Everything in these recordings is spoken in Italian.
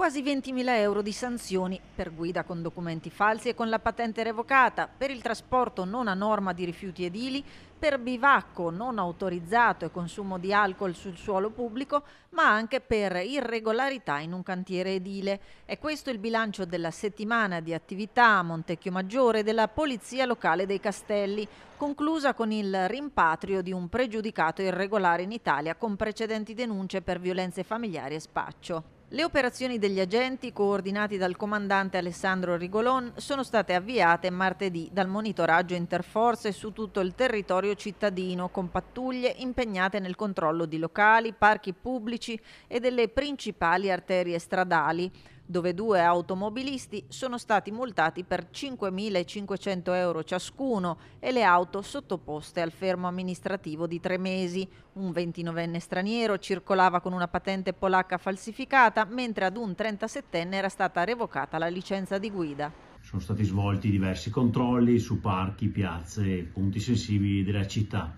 quasi 20.000 euro di sanzioni per guida con documenti falsi e con la patente revocata, per il trasporto non a norma di rifiuti edili, per bivacco non autorizzato e consumo di alcol sul suolo pubblico, ma anche per irregolarità in un cantiere edile. È questo il bilancio della settimana di attività a Montecchio Maggiore della Polizia Locale dei Castelli, conclusa con il rimpatrio di un pregiudicato irregolare in Italia con precedenti denunce per violenze familiari e spaccio. Le operazioni degli agenti, coordinati dal comandante Alessandro Rigolon, sono state avviate martedì dal monitoraggio interforze su tutto il territorio cittadino, con pattuglie impegnate nel controllo di locali, parchi pubblici e delle principali arterie stradali, dove due automobilisti sono stati multati per 5.500 euro ciascuno e le auto sottoposte al fermo amministrativo di tre mesi. Un 29enne straniero circolava con una patente polacca falsificata, mentre ad un 37enne era stata revocata la licenza di guida. Sono stati svolti diversi controlli su parchi, piazze e punti sensibili della città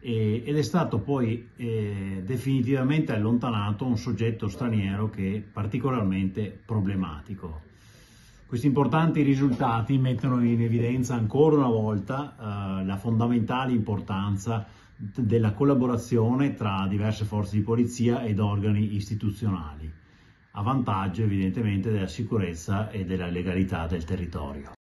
e, ed è stato poi eh, definitivamente allontanato un soggetto straniero che è particolarmente problematico. Questi importanti risultati mettono in evidenza ancora una volta eh, la fondamentale importanza della collaborazione tra diverse forze di polizia ed organi istituzionali, a vantaggio evidentemente della sicurezza e della legalità del territorio.